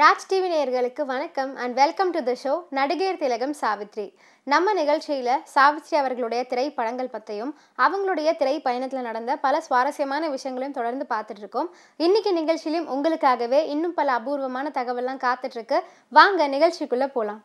Raj TV நேயர்களுக்கு வணக்கம் and welcome to the show நடிகையர் திலகம் சாவித்ரி நம்ம நிகழ்ச்சியில் சாவித்ரி அவர்களுடைய திரைப்படங்கள் பற்றியும் அவங்களுடைய திரை பயணத்தில் நடந்த பல சுவாரஸ்யமான விஷயங்களையும் தொடர்ந்து பார்த்துட்டு இருக்கோம் இன்னைக்கு நிகழ்ச்சியிலும் உங்களுக்காகவே இன்னும் பல அபூர்வமான தகவல்லாம் காத்துட்ருக்கு வாங்க நிகழ்ச்சிக்குள்ளே போகலாம்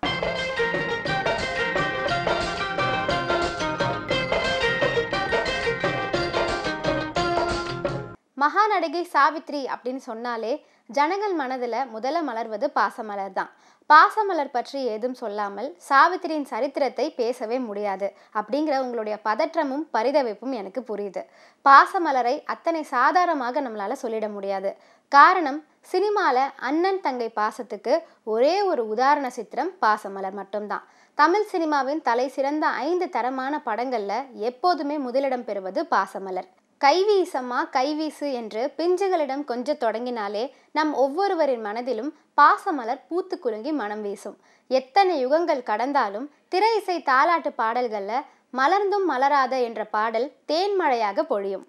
மகாநடிகை சாவித்ரி அப்படின்னு சொன்னாலே ஜனங்கள் மனதில் முதல மலர்வது பாசமலர் தான் பாசமலர் பற்றி ஏதும் சொல்லாமல் சாவித்திரியின் சரித்திரத்தை பேசவே முடியாது அப்படிங்கிற உங்களுடைய பதற்றமும் பரிதவிப்பும் எனக்கு புரியுது பாசமலரை அத்தனை சாதாரணமாக நம்மளால் சொல்லிட முடியாது காரணம் சினிமாவில் அண்ணன் தங்கை பாசத்துக்கு ஒரே ஒரு உதாரண சித்திரம் பாசமலர் மட்டும்தான் தமிழ் சினிமாவின் தலை சிறந்த ஐந்து தரமான படங்களில் எப்போதுமே முதலிடம் பெறுவது பாசமலர் கைவீசம்மா கைவீசு என்று பிஞ்சுகளிடம் கொஞ்சம் தொடங்கினாலே நம் ஒவ்வொருவரின் மனதிலும் பாசமலர் பூத்து குலுங்கி மனம் வீசும் எத்தனை யுகங்கள் கடந்தாலும் திரை இசை தாலாட்டு பாடல்களில் மலர்ந்தும் மலராத என்ற பாடல் தேன்மழையாக பொழியும்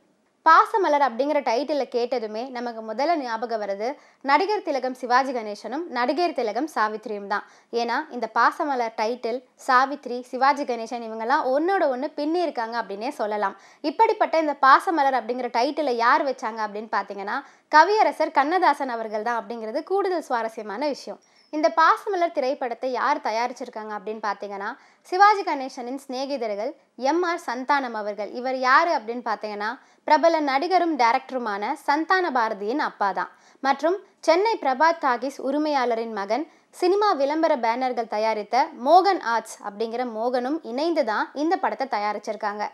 பாசமலர் அப்படிங்கிற டைட்டிலில் கேட்டதுமே நமக்கு முதல்ல ஞாபகம் வருது நடிகர் திலகம் சிவாஜி கணேசனும் நடிகர் திலகம் சாவித்ரியும் தான் ஏன்னா இந்த பாசமலர் டைட்டில் சாவித்ரி சிவாஜி கணேசன் இவங்கெல்லாம் ஒன்னோட ஒன்று பின்னி இருக்காங்க அப்படின்னே சொல்லலாம் இப்படிப்பட்ட இந்த பாசமலர் அப்படிங்கிற டைட்டிலை யார் வச்சாங்க அப்படின்னு பார்த்தீங்கன்னா கவியரசர் கண்ணதாசன் அவர்கள் தான் அப்படிங்கிறது கூடுதல் சுவாரஸ்யமான விஷயம் இந்த பாசமலர் திரைப்படத்தை யார் தயாரிச்சிருக்காங்க அப்படின்னு பார்த்தீங்கன்னா சிவாஜி கணேசனின் சிநேகிதர்கள் எம் ஆர் சந்தானம் அவர்கள் இவர் யார் அப்படின்னு பார்த்தீங்கன்னா பிரபல நடிகரும் டைரக்டருமான சந்தான பாரதியின் அப்பா தான் மற்றும் சென்னை பிரபாத் தாகிஸ் உரிமையாளரின் மகன் சினிமா விளம்பர பேனர்கள் தயாரித்த மோகன் ஆர்ட்ஸ் அப்படிங்கிற மோகனும் இணைந்து தான் இந்த படத்தை தயாரிச்சிருக்காங்க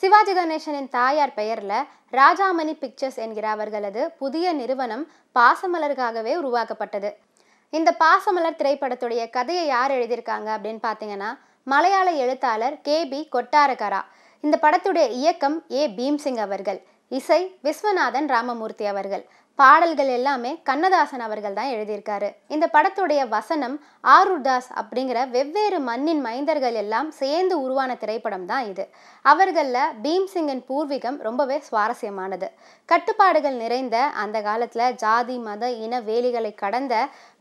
சிவாஜி கணேசனின் தாயார் பெயரில் ராஜாமணி பிக்சர்ஸ் என்கிற அவர்களது புதிய நிறுவனம் பாசமலருக்காகவே உருவாக்கப்பட்டது இந்த பாசமலர் திரைப்படத்துடைய கதையை யார் எழுதியிருக்காங்க அப்படின்னு பார்த்தீங்கன்னா மலையாள எழுத்தாளர் கே பி கொட்டாரகரா இந்த படத்துடைய இயக்கம் ஏ பீம்சிங் அவர்கள் இசை விஸ்வநாதன் ராமமூர்த்தி அவர்கள் பாடல்கள் எல்லாமே கண்ணதாசன் அவர்கள் தான் எழுதியிருக்காரு இந்த படத்துடைய வசனம் ஆருர்தாஸ் அப்படிங்கிற வெவ்வேறு மண்ணின் மைந்தர்கள் எல்லாம் சேர்ந்து உருவான திரைப்படம் தான் இது அவர்களில் பீம்சிங்கின் பூர்வீகம் ரொம்பவே சுவாரஸ்யமானது கட்டுப்பாடுகள் நிறைந்த அந்த காலத்தில் ஜாதி மத இன வேலிகளை கடந்த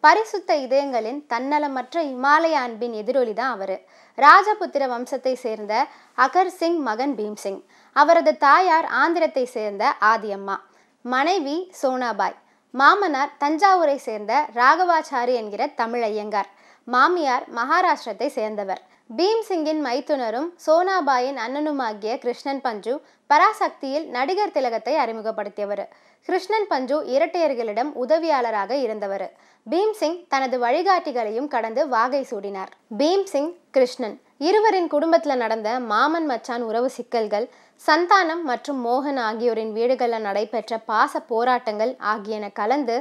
பரிசுத்த இதயங்களின் தன்னலமற்ற இமாலய அன்பின் எதிரொலி தான் அவர் ராஜபுத்திர வம்சத்தை சேர்ந்த அகர் சிங் மகன் பீம்சிங் அவரது தாயார் ஆந்திரத்தை சேர்ந்த ஆதியம்மா மனைவி சோனாபாய் மாமனார் தஞ்சாவூரை சேர்ந்த ராகவாச்சாரி என்கிற தமிழ் ஐயங்கார் மாமியார் மகாராஷ்டிரத்தை சேர்ந்தவர் பீம்சிங்கின் மைத்துனரும் சோனாபாயின் அண்ணனுமாகிய கிருஷ்ணன் பஞ்சு பராசக்தியில் நடிகர் திலகத்தை அறிமுகப்படுத்தியவர் கிருஷ்ணன் பஞ்சு இரட்டையர்களிடம் உதவியாளராக இருந்தவர் பீம்சிங் தனது வழிகாட்டிகளையும் கடந்து வாகை சூடினார் பீம்சிங் கிருஷ்ணன் இருவரின் குடும்பத்தில் நடந்த மாமன் மச்சான் உறவு சிக்கல்கள் சந்தானம் மற்றும் மோகன் ஆகியோரின் வீடுகளில் நடைபெற்ற பாச போராட்டங்கள் ஆகியன கலந்து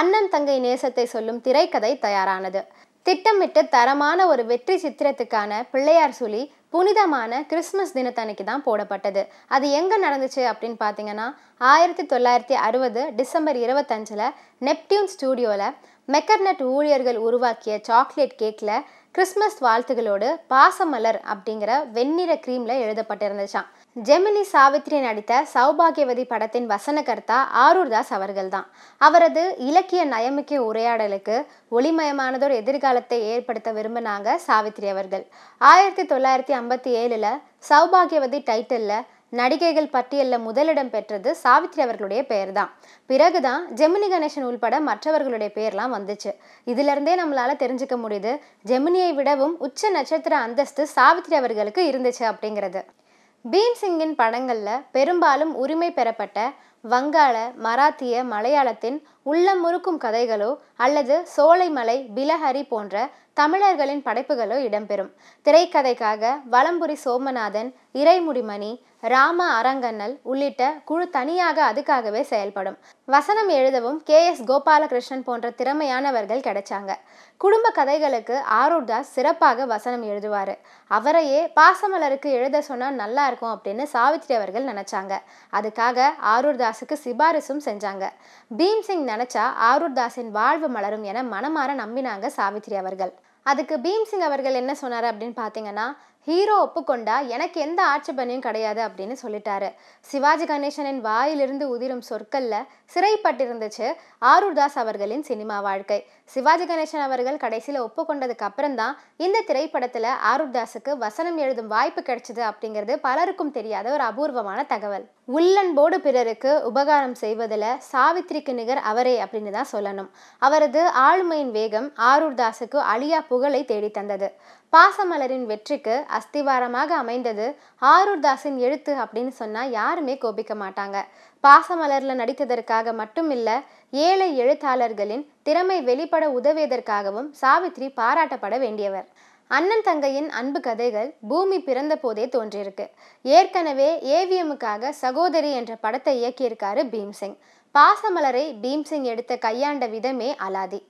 அண்ணன் தங்கை நேசத்தை சொல்லும் திரைக்கதை தயாரானது திட்டமிட்டு தரமான ஒரு வெற்றி சித்திரத்துக்கான பிள்ளையார் சுழி புனிதமான கிறிஸ்மஸ் தினத்தன்னைக்கு தான் போடப்பட்டது அது எங்கே நடந்துச்சு அப்படின்னு பார்த்தீங்கன்னா ஆயிரத்தி தொள்ளாயிரத்தி அறுபது டிசம்பர் இருபத்தஞ்சில் நெப்டியூன் ஸ்டூடியோவில் மெக்கர்னட் ஊழியர்கள் உருவாக்கிய சாக்லேட் கேக்கில் கிறிஸ்மஸ் வாழ்த்துகளோடு பாசமலர் அப்படிங்கிற வெண்ணிற க்ரீமில் எழுதப்பட்டிருந்துச்சான் ஜெமினி சாவித்ரி நடித்த சௌபாகியவதி படத்தின் வசனகர்த்தா ஆரூர் தாஸ் அவர்கள் தான் அவரது இலக்கிய நயமிக்க உரையாடலுக்கு ஒளிமயமானதோர் எதிர்காலத்தை ஏற்படுத்த விரும்பினாங்க சாவித்ரி அவர்கள் ஆயிரத்தி தொள்ளாயிரத்தி ஐம்பத்தி ஏழில் சௌபாகியவதி டைட்டிலில் நடிகைகள் பட்டியலில் முதலிடம் பெற்றது சாவித்ரி அவர்களுடைய பெயர் தான் பிறகு தான் ஜெமினி கணேசன் உள்பட மற்றவர்களுடைய பெயர்லாம் வந்துச்சு இதிலிருந்தே நம்மளால் தெரிஞ்சுக்க முடியுது ஜெமினியை விடவும் உச்ச நட்சத்திர அந்தஸ்து சாவித்ரி அவர்களுக்கு இருந்துச்சு அப்படிங்கிறது பீம் சிங்கின் படங்களில் பெரும்பாலும் உரிமை பெறப்பட்ட வங்காள மராத்திய மலையாளத்தின் உள்ளம் முறுக்கும் கதைகளோ அல்லது சோலைமலை பிலஹரி போன்ற தமிழர்களின் படைப்புகளோ இடம்பெறும் திரைக்கதைக்காக வலம்புரி சோமநாதன் இறைமுடிமணி ராம அரங்கண்ணல் உள்ளிட்ட குழு தனியாக அதுக்காகவே செயல்படும் வசனம் எழுதவும் கே எஸ் கோபாலகிருஷ்ணன் போன்ற திறமையானவர்கள் கிடைச்சாங்க குடும்ப கதைகளுக்கு ஆரூர்தாஸ் சிறப்பாக வசனம் எழுதுவார் அவரையே பாசமலருக்கு எழுத சொன்னால் நல்லா இருக்கும் அப்படின்னு சாவித்ரி அவர்கள் நினச்சாங்க அதுக்காக ஆரூர்தாஸுக்கு சிபாரிசும் செஞ்சாங்க பீம்சிங் நினச்சா ஆரூர் வாழ்வு மலரும் என மனமாற நம்பினாங்க சாவித்ரி அவர்கள் அதுக்கு பீம்சிங் அவர்கள் என்ன சொன்னார் அப்படின்னு பார்த்தீங்கன்னா ஹீரோ ஒப்புக்கொண்டா எனக்கு எந்த ஆட்சேபனையும் கிடையாது அப்படின்னு சொல்லிட்டாரு சிவாஜி கணேசனின் வாயிலிருந்து உதிரும் சொற்களில் சிறைப்பட்டிருந்துச்சு ஆரூர்தாஸ் அவர்களின் சினிமா வாழ்க்கை சிவாஜி கணேசன் அவர்கள் கடைசியில் ஒப்புக்கொண்டதுக்கு அப்புறம் தான் இந்த திரைப்படத்தில் ஆரூப் வசனம் எழுதும் வாய்ப்பு கிடைச்சது அப்படிங்கிறது பலருக்கும் தெரியாத ஒரு அபூர்வமான தகவல் உள்ளன்போடு பிறருக்கு உபகாரம் செய்வதில் சாவித்ரிக்கு நிகர் அவரே அப்படின்னு தான் சொல்லணும் அவரது ஆளுமையின் வேகம் ஆருர்தாஸுக்கு அழியா புகழை தேடித்தந்தது பாசமலரின் வெற்றிக்கு அஸ்திவாரமாக அமைந்தது ஆருர்தாஸின் எழுத்து அப்படின்னு சொன்னால் யாருமே கோபிக்க மாட்டாங்க பாசமலரில் நடித்ததற்காக மட்டுமில்ல ஏழை எழுத்தாளர்களின் திறமை வெளிப்பட உதவியதற்காகவும் சாவித்ரி பாராட்டப்பட வேண்டியவர் அண்ணன் தங்கையின் அன்பு கதைகள் பூமி பிறந்த போதே தோன்றியிருக்கு ஏற்கனவே ஏவிஎம்முக்காக சகோதரி என்ற படத்தை இயக்கியிருக்காரு பீம்சிங் பாசமலரை பீம்சிங் எடுத்த கையாண்ட விதமே அலாதி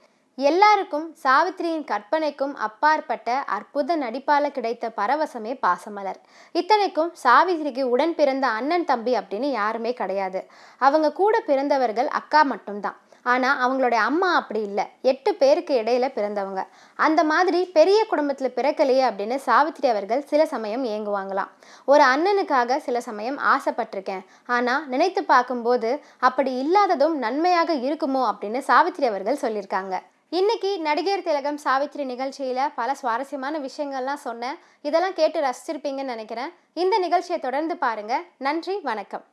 எல்லாருக்கும் சாவித்திரியின் கற்பனைக்கும் அப்பாற்பட்ட அற்புத நடிப்பால கிடைத்த பரவசமே பாசமலர் இத்தனைக்கும் சாவித்திரிக்கு உடன் பிறந்த அண்ணன் தம்பி அப்படின்னு யாருமே கிடையாது அவங்க கூட பிறந்தவர்கள் அக்கா மட்டும்தான் ஆனால் அவங்களுடைய அம்மா அப்படி இல்லை எட்டு பேருக்கு இடையில பிறந்தவங்க அந்த மாதிரி பெரிய குடும்பத்தில் பிறக்கலையே அப்படின்னு சாவித்திரி அவர்கள் சில சமயம் ஏங்குவாங்களாம் ஒரு அண்ணனுக்காக சில சமயம் ஆசைப்பட்டிருக்கேன் ஆனால் நினைத்து பார்க்கும்போது அப்படி இல்லாததும் நன்மையாக இருக்குமோ அப்படின்னு சாவித்திரி அவர்கள் சொல்லியிருக்காங்க இன்னைக்கு நடிகர் திலகம் சாவித்ரி நிகழ்ச்சியில் பல சுவாரஸ்யமான விஷயங்கள்லாம் சொன்னேன் இதெல்லாம் கேட்டு ரசிச்சிருப்பீங்கன்னு நினைக்கிறேன் இந்த நிகழ்ச்சியை தொடர்ந்து பாருங்கள் நன்றி வணக்கம்